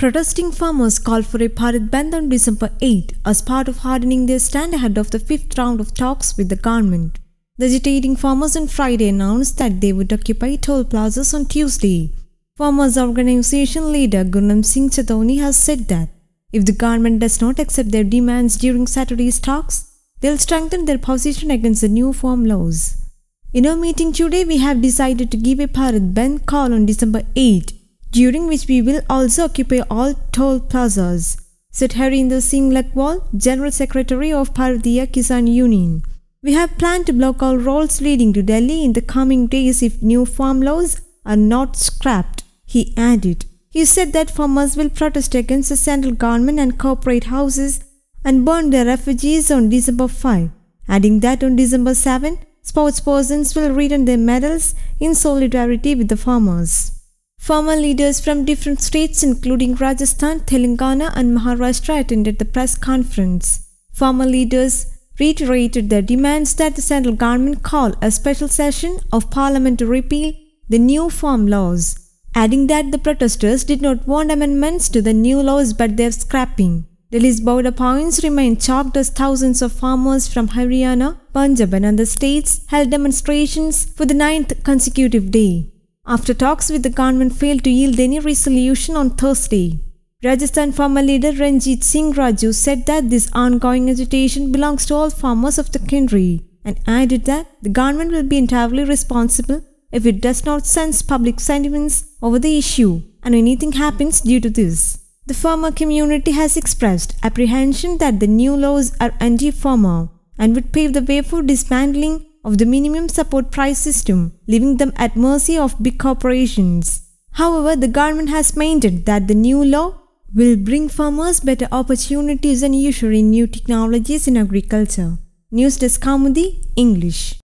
Protesting farmers called for a Bharat band on December 8 as part of hardening their stand ahead of the fifth round of talks with the government. The agitating farmers on Friday announced that they would occupy toll plazas on Tuesday. Farmers organization leader Gurnam Singh Chadoni has said that if the government does not accept their demands during Saturday's talks, they'll strengthen their position against the new farm laws. In our meeting today, we have decided to give a Bharat band call on December 8 during which we will also occupy all toll plazas, said Harinder Singh Lakwal, General Secretary of Bharatiya Kisan Union. We have planned to block all roads leading to Delhi in the coming days if new farm laws are not scrapped, he added. He said that farmers will protest against the central government and corporate houses and burn their refugees on December 5, adding that on December 7, sportspersons will return their medals in solidarity with the farmers. Former leaders from different states, including Rajasthan, Telangana, and Maharashtra, attended the press conference. Former leaders reiterated their demands that the central government call a special session of parliament to repeal the new farm laws, adding that the protesters did not want amendments to the new laws but their scrapping. Delhi's border points remained chalked as thousands of farmers from Haryana, Punjab and other states held demonstrations for the ninth consecutive day after talks with the government failed to yield any resolution on Thursday. Rajasthan farmer leader Ranjit Singh Raju said that this ongoing agitation belongs to all farmers of the country and added that the government will be entirely responsible if it does not sense public sentiments over the issue and anything happens due to this. The farmer community has expressed apprehension that the new laws are anti-farmer and would pave the way for dismantling of the minimum support price system, leaving them at mercy of big corporations. However, the government has maintained that the new law will bring farmers better opportunities and usher in new technologies in agriculture. News Desk English.